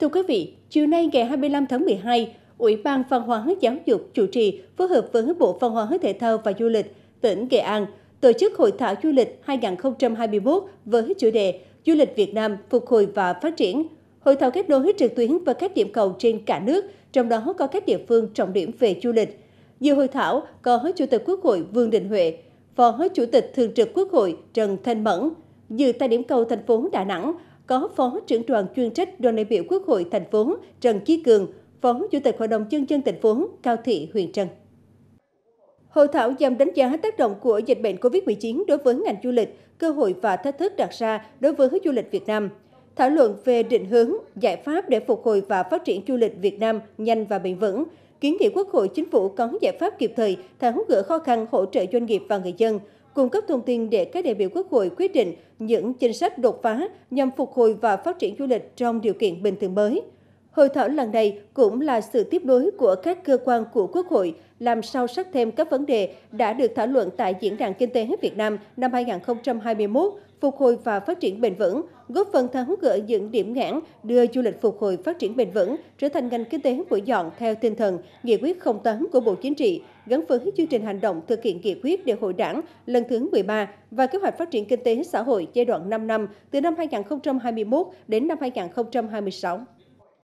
Thưa quý vị, chiều nay ngày 25 tháng 12, Ủy ban Văn hóa Giáo dục chủ trì phối hợp với Bộ Văn hóa Thể thao và Du lịch tỉnh Nghệ An tổ chức hội thảo du lịch 2021 với chủ đề Du lịch Việt Nam phục hồi và phát triển. Hội thảo kết nối trực tuyến và các điểm cầu trên cả nước, trong đó có các địa phương trọng điểm về du lịch. Dự hội thảo có Chủ tịch Quốc hội Vương Đình Huệ, Phó Chủ tịch Thường trực Quốc hội Trần Thanh Mẫn, dự tại điểm cầu thành phố Đà Nẵng có Phó trưởng đoàn chuyên trách đoàn đại biểu Quốc hội thành phố Trần Chí Cường, Phó Chủ tịch Hội đồng Nhân dân thành phố Cao Thị Huyền Trân. Hội thảo nhằm đánh giá tác động của dịch bệnh COVID-19 đối với ngành du lịch, cơ hội và thách thức đặt ra đối với du lịch Việt Nam. Thảo luận về định hướng, giải pháp để phục hồi và phát triển du lịch Việt Nam nhanh và bền vững, kiến nghị Quốc hội Chính phủ có giải pháp kịp thời tháo gỡ khó khăn hỗ trợ doanh nghiệp và người dân, cung cấp thông tin để các đại biểu Quốc hội quyết định những chính sách đột phá nhằm phục hồi và phát triển du lịch trong điều kiện bình thường mới. Hội thảo lần này cũng là sự tiếp nối của các cơ quan của Quốc hội, làm sâu sắc thêm các vấn đề đã được thảo luận tại Diễn đàn Kinh tế Việt Nam năm 2021, phục hồi và phát triển bền vững, góp phần tháo gỡ những điểm nghẽn, đưa du lịch phục hồi phát triển bền vững trở thành ngành kinh tế mũi nhọn theo tinh thần nghị quyết 08 của Bộ Chính trị, gắn với chương trình hành động thực hiện nghị quyết đại hội đảng lần thứ 13 và kế hoạch phát triển kinh tế xã hội giai đoạn 5 năm từ năm 2021 đến năm 2026.